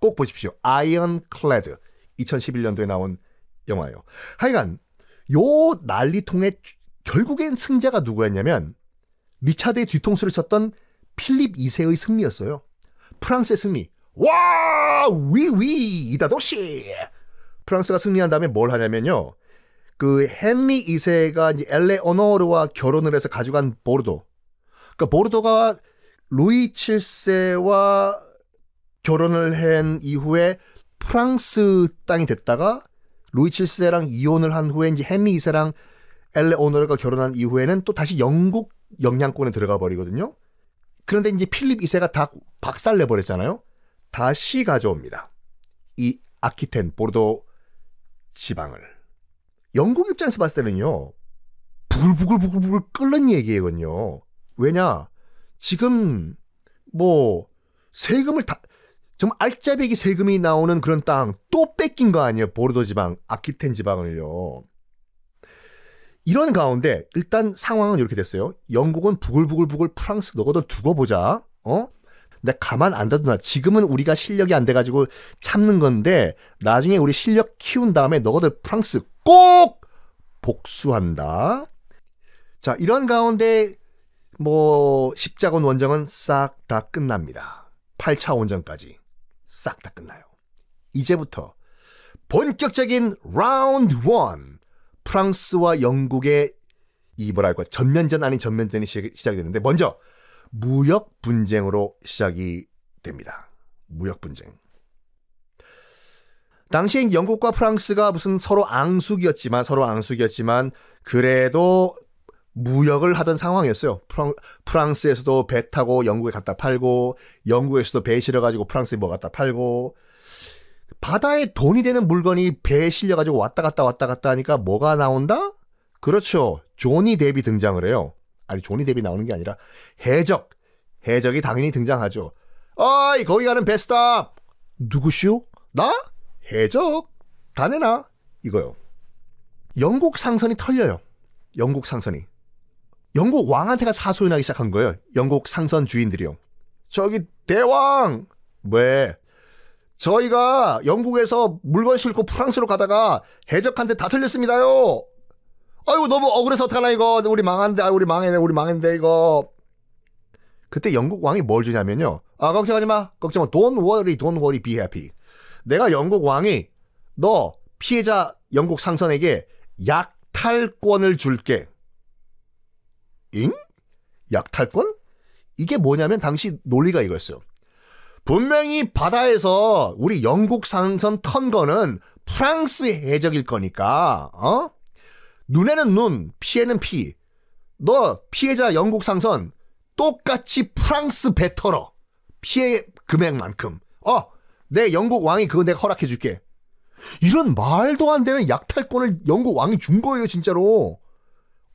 꼭 보십시오. 아이언클레드 2011년도에 나온 영화예요. 하여간 요 난리통에 결국엔 승자가 누구였냐면 리차드의 뒤통수를 쳤던 필립 2세의 승리였어요. 프랑스의 승리. 와! 위위! 이다도시! 프랑스가 승리한 다음에 뭘 하냐면요. 그 헨리 2세가 이제 엘레오노르와 결혼을 해서 가져간 보르도. 그러니까 보르도가 루이 7세와 결혼을 한 이후에 프랑스 땅이 됐다가 루이 7세랑 이혼을 한 후에 이제 헨리 2세랑 엘레오노르가 결혼한 이후에는 또 다시 영국 영향권에 들어가 버리거든요. 그런데 이제 필립 2세가 다 박살 내버렸잖아요. 다시 가져옵니다. 이 아키텐 보르도 지방을. 영국 입장에서 봤을 때는요. 부글부글부글부글 끓는 얘기거든요. 왜냐? 지금 뭐 세금을 다 좀 알짜배기 세금이 나오는 그런 땅 또 뺏긴 거 아니에요. 보르도 지방, 아키텐 지방을요. 이런 가운데 일단 상황은 이렇게 됐어요. 영국은 부글부글부글 프랑스 너거든 두고 보자. 어? 내데 가만 안 둬두나. 지금은 우리가 실력이 안 돼가지고 참는 건데 나중에 우리 실력 키운 다음에 너거든 프랑스 꼭 복수한다. 자, 이런 가운데 뭐 십자군 원정은 싹 다 끝납니다. 8차 원정까지 싹 다 끝나요. 이제부터 본격적인 라운드 1 프랑스와 영국의 이브랄과 전면전 아닌 전면전이 시작이 되는데 먼저 무역 분쟁으로 시작이 됩니다. 무역 분쟁. 당시엔 영국과 프랑스가 무슨 서로 앙숙이었지만 서로 앙숙이었지만 그래도 무역을 하던 상황이었어요. 프랑, 스에서도배 타고 영국에 갖다 팔고 영국에서도 배 실어 가지고 프랑스에 뭐 갖다 팔고 바다에 돈이 되는 물건이 배에 실려 가지고 왔다 갔다 왔다 갔다 하니까 뭐가 나온다? 그렇죠. 조니 데뷔 등장을 해요. 아니 조니 데뷔 나오는 게 아니라 해적. 해적이 당연히 등장하죠. 어이 거기 가는 베 스탑. 누구슈? 나? 해적 다 내놔 이거요. 영국 상선이 털려요. 영국 상선이. 영국 왕한테가 사소연하기 시작한 거예요. 영국 상선 주인들이요. 저기 대왕 왜 저희가 영국에서 물건 싣고 프랑스로 가다가 해적한테 다 털렸습니다요. 아이고 너무 억울해서 어떡하나 이거 우리 망한데 아 우리 망했네 우리 망했네 이거 그때 영국 왕이 뭘 주냐면요. 아 걱정하지 마. 걱정 마. Don't worry, don't worry, be happy. 내가 영국 왕이 너 피해자 영국 상선에게 약탈권을 줄게. 잉? 약탈권? 이게 뭐냐면 당시 논리가 이거였어요. 분명히 바다에서 우리 영국 상선 턴 거는 프랑스 해적일 거니까, 어? 눈에는 눈, 피해는 피. 너 피해자 영국 상선 똑같이 프랑스 배 털어. 피해 금액만큼. 어, 내 영국 왕이 그거 내가 허락해 줄게. 이런 말도 안 되는 약탈권을 영국 왕이 준 거예요, 진짜로.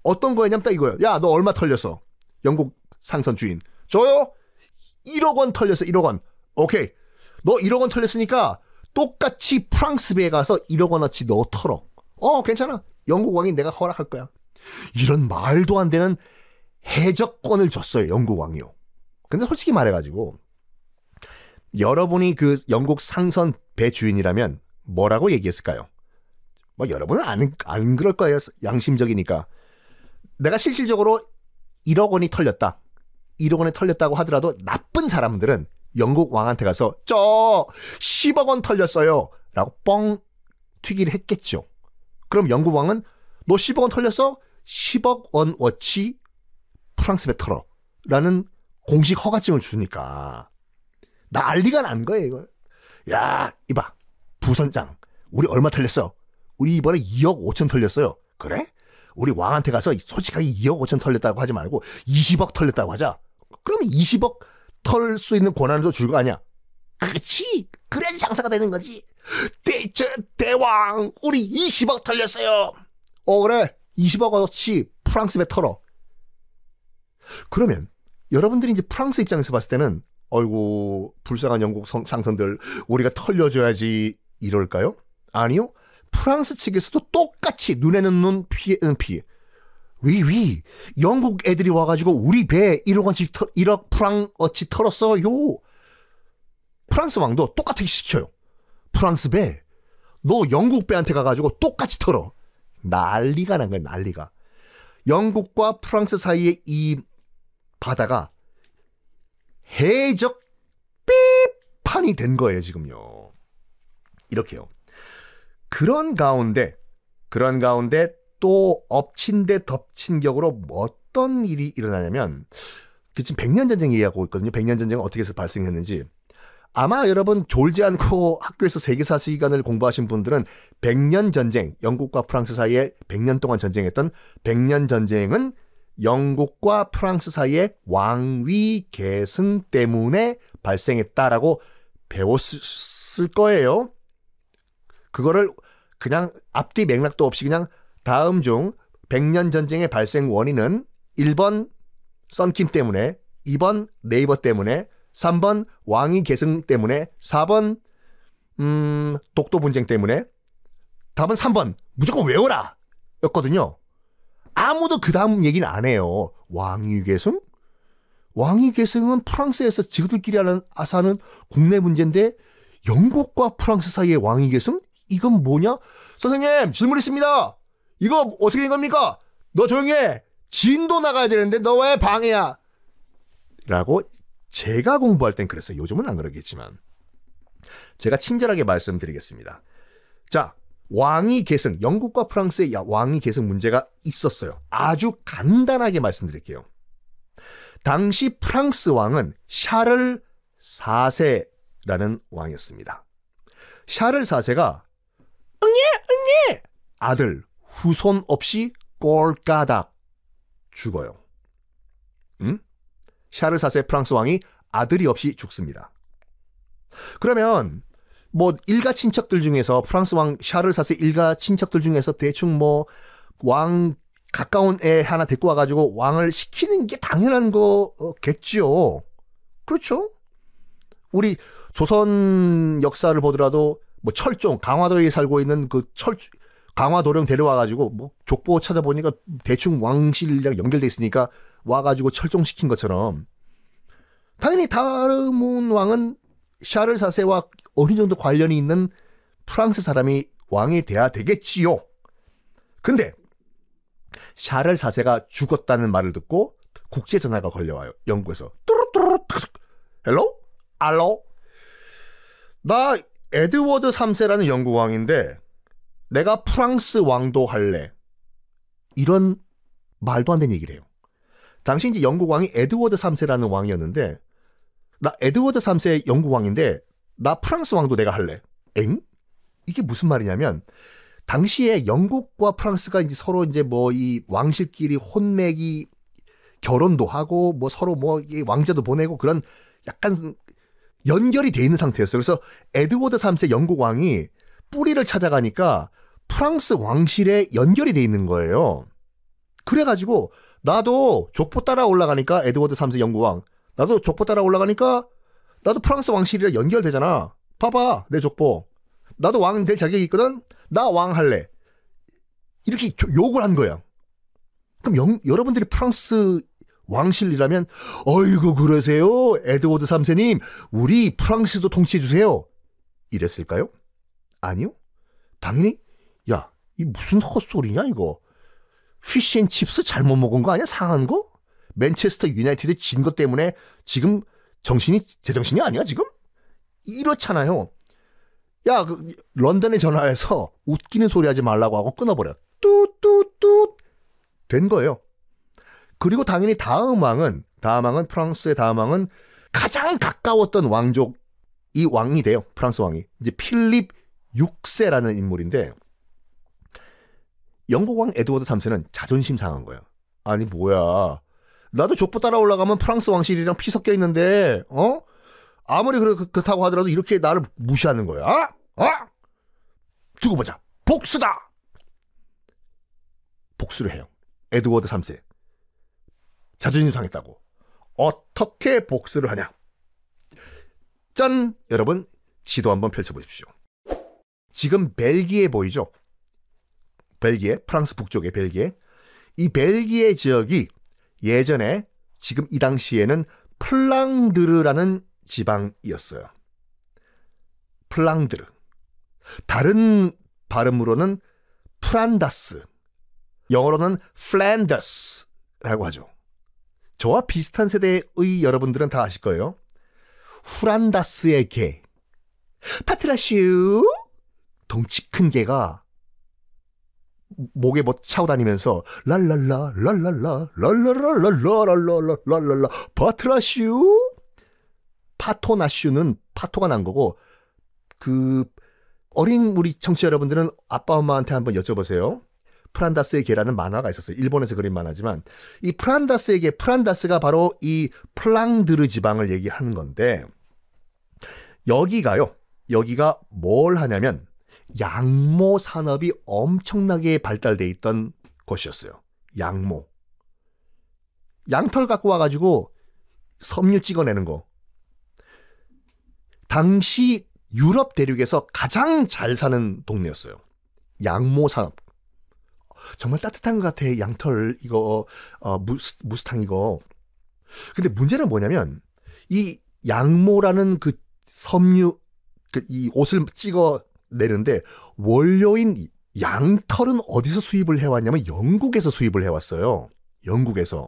어떤 거였냐면 딱 이거예요. 야, 너 얼마 털렸어? 영국 상선 주인. 저요? 1억 원 털렸어, 1억 원. 오케이. 너 1억 원 털렸으니까 똑같이 프랑스 배에 가서 1억 원어치 너 털어. 어, 괜찮아. 영국 왕이 내가 허락할 거야. 이런 말도 안 되는 해적권을 줬어요, 영국 왕이요. 근데 솔직히 말해가지고, 여러분이 그 영국 상선 배 주인이라면 뭐라고 얘기했을까요? 뭐 여러분은 안, 안 그럴 거예요. 양심적이니까. 내가 실질적으로 1억 원이 털렸다. 1억 원이 털렸다고 하더라도 나쁜 사람들은 영국 왕한테 가서 저 10억 원 털렸어요. 라고 뻥 튀기를 했겠죠. 그럼 영국 왕은 너 10억 원 털렸어? 10억 원워치프랑스배 털어. 라는 공식 허가증을 주니까. 난리가 난 거예요, 이거. 야, 이봐. 부선장. 우리 얼마 털렸어? 우리 이번에 2억 5천 털렸어요. 그래? 우리 왕한테 가서 솔직하게 2억 5천 털렸다고 하지 말고 20억 털렸다고 하자. 그러면 20억 털 수 있는 권한도 줄 거 아니야. 그치 그래야지 장사가 되는 거지. 대저 대왕 우리 20억 털렸어요. 어 그래. 20억 어치 프랑스에 털어. 그러면 여러분들이 이제 프랑스 입장에서 봤을 때는 얼구 불쌍한 영국 성, 상선들 우리가 털려줘야지 이럴까요? 아니요. 프랑스 측에서도 똑같이 눈에는 눈, 피에는 피. 위위 영국 애들이 와가지고 우리 배에 1억 원씩 털, 1억 프랑어치 털었어요. 프랑스 왕도 똑같이 시켜요. 프랑스 배, 너 영국 배한테 가가지고 똑같이 털어. 난리가 난 거야, 난리가. 영국과 프랑스 사이에이 바다가 해적 삐판이 된 거예요, 지금요. 이렇게요. 그런 가운데, 그런 가운데 또 엎친 데 덮친 격으로 어떤 일이 일어나냐면, 그 지금 백년 전쟁 얘기하고 있거든요. 백년 전쟁 어떻게 해서 발생했는지. 아마 여러분 졸지 않고 학교에서 세계사 시간을 공부하신 분들은 백년 전쟁, 영국과 프랑스 사이에 백년 동안 전쟁했던 백년 전쟁은 영국과 프랑스 사이의 왕위 계승 때문에 발생했다라고 배웠을 거예요. 그거를 그냥 앞뒤 맥락도 없이 그냥 다음 중1 0 0년 전쟁의 발생 원인은 1번 썬킴 때문에, 2번 네이버 때문에, 3번 왕위 계승 때문에, 4번 음, 독도 분쟁 때문에 답은 3번 무조건 외워라 였거든요. 아무도 그 다음 얘기는 안 해요. 왕위 계승? 왕위 계승은 프랑스에서 지구들끼리 하는 아사는 국내 문제인데 영국과 프랑스 사이의 왕위 계승? 이건 뭐냐? 선생님 질문 있습니다. 이거 어떻게 된 겁니까? 너 조용히 해. 진도 나가야 되는데 너 왜 방해야? 라고 제가 공부할 땐 그랬어요. 요즘은 안 그러겠지만. 제가 친절하게 말씀드리겠습니다. 자, 왕위 계승, 영국과 프랑스의 왕위 계승 문제가 있었어요. 아주 간단하게 말씀드릴게요. 당시 프랑스 왕은 샤를 4세라는 왕이었습니다. 샤를 4세가 응애 응애 아들 후손 없이 꼴까닥 죽어요. 응? 샤를 4세 프랑스 왕이 아들이 없이 죽습니다. 그러면 뭐 일가 친척들 중에서 프랑스 왕 샤를 사세 일가 친척들 중에서 대충 뭐 왕 가까운 애 하나 데리고 와가지고 왕을 시키는 게 당연한 거겠지요. 그렇죠? 우리 조선 역사를 보더라도 뭐 철종 강화도에 살고 있는 그 철 강화도령 데려와가지고 뭐 족보 찾아보니까 대충 왕실이랑 연결돼 있으니까 와가지고 철종시킨 것처럼 당연히 다른 왕은 샤를 사세와 어느 정도 관련이 있는 프랑스 사람이 왕이 돼야 되겠지요. 근데 샤를 사세가 죽었다는 말을 듣고 국제 전화가 걸려와요. 영국에서 뚜루뚜루 뚜루 헬로 알로 나 에드워드 3세라는 영국 왕인데 내가 프랑스 왕도 할래. 이런 말도 안 되는 얘기를 해요. 당시 이제 영국 왕이 에드워드 3세라는 왕이었는데 나 에드워드 3세 영국 왕인데 나 프랑스 왕도 내가 할래. 엥? 이게 무슨 말이냐면 당시에 영국과 프랑스가 이제 서로 이제 뭐 이 왕실끼리 혼맥이 결혼도 하고 뭐 서로 뭐 왕자도 보내고 그런 약간 연결이 돼 있는 상태였어요. 그래서 에드워드 3세 영국 왕이 뿌리를 찾아가니까 프랑스 왕실에 연결이 돼 있는 거예요. 그래가지고 나도 족보 따라 올라가니까 에드워드 3세 영국 왕 나도 족보 따라 올라가니까 나도 프랑스 왕실이라 연결되잖아. 봐봐 내 족보. 나도 왕 될 자격이 있거든. 나 왕 할래. 이렇게 욕을 한 거야. 그럼 영, 여러분들이 프랑스 왕실이라면 어이구 그러세요 에드워드 3세님 우리 프랑스도 통치해 주세요 이랬을까요? 아니요 당연히 야이 무슨 헛소리냐 이거 피쉬앤칩스 잘못 먹은 거 아니야 상한 거? 맨체스터 유나이티드 진 것 때문에 지금 정신이 제정신이 아니야 지금? 이렇잖아요. 야, 그 런던에 전화해서 웃기는 소리 하지 말라고 하고 끊어버려. 뚜뚜뚜 된 거예요. 그리고 당연히 다음 왕은 다음 왕은 프랑스의 다음 왕은 가장 가까웠던 왕족 이 왕이 돼요. 프랑스 왕이 이제 필립 6세라는 인물인데 영국 왕 에드워드 3세는 자존심 상한 거예요. 아니 뭐야 나도 족보 따라 올라가면 프랑스 왕실이랑 피 섞여 있는데 어 아무리 그렇, 그렇다고 하더라도 이렇게 나를 무시하는 거야. 어? 어? 두고 보자. 복수다. 복수를 해요. 에드워드 3세. 자존심 상했다고. 어떻게 복수를 하냐? 짠! 여러분, 지도 한번 펼쳐보십시오. 지금 벨기에 보이죠? 벨기에, 프랑스 북쪽의 벨기에. 이 벨기에 지역이 예전에 지금 이 당시에는 플랑드르라는 지방이었어요. 플랑드르. 다른 발음으로는 프란다스. 영어로는 플랜더스라고 하죠. 저와 비슷한 세대의 여러분들은 다 아실 거예요. 후란다스의 개. 파트라슈! 덩치 큰 개가 목에 뭐 차고 다니면서 랄랄라 랄랄라 랄랄랄랄랄랄랄랄랄라 바트라슈 파토나슈는 파토가 난 거고 그 어린 우리 청취자 여러분들은 아빠 엄마한테 한번 여쭤보세요. 프란다스의 개라는 만화가 있었어요. 일본에서 그린 만화지만 이 프란다스의 개 프란다스가 바로 이 플랑드르 지방을 얘기하는 건데 여기가요. 여기가 뭘 하냐면 양모 산업이 엄청나게 발달돼 있던 곳이었어요. 양모. 양털 갖고 와가지고 섬유 찍어내는 거. 당시 유럽 대륙에서 가장 잘 사는 동네였어요. 양모 산업. 정말 따뜻한 것 같아. 양털 이거 어, 무스, 무스탕 이거. 근데 문제는 뭐냐면 이 양모라는 그 섬유 그 이 옷을 찍어 내는데 원료인 양털은 어디서 수입을 해왔냐면 영국에서 수입을 해왔어요. 영국에서.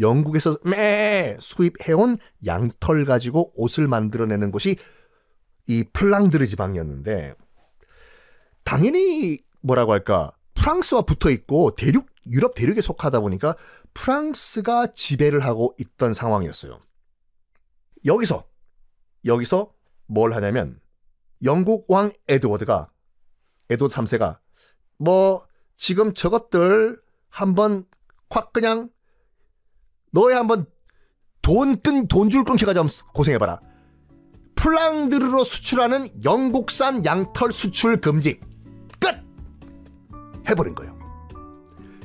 영국에서 매 수입해온 양털 가지고 옷을 만들어내는 곳이 이 플랑드르 지방이었는데 당연히 뭐라고 할까 프랑스와 붙어 있고 대륙 유럽 대륙에 속하다 보니까 프랑스가 지배를 하고 있던 상황이었어요. 여기서 여기서 뭘 하냐면 영국 왕 에드워드가 에드워드 3세가 뭐 지금 저것들 한번 확 그냥 너의 한번 돈끈 돈줄 끊기까지 고생해봐라. 플랑드르로 수출하는 영국산 양털 수출 금지 끝 해버린 거예요.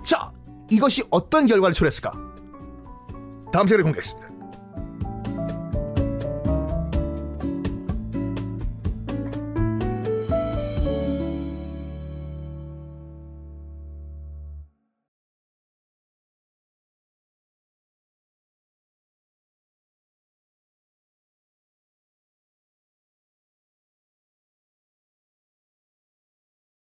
자 이것이 어떤 결과를 초래했을까? 다음 시간에 공개하겠습니다.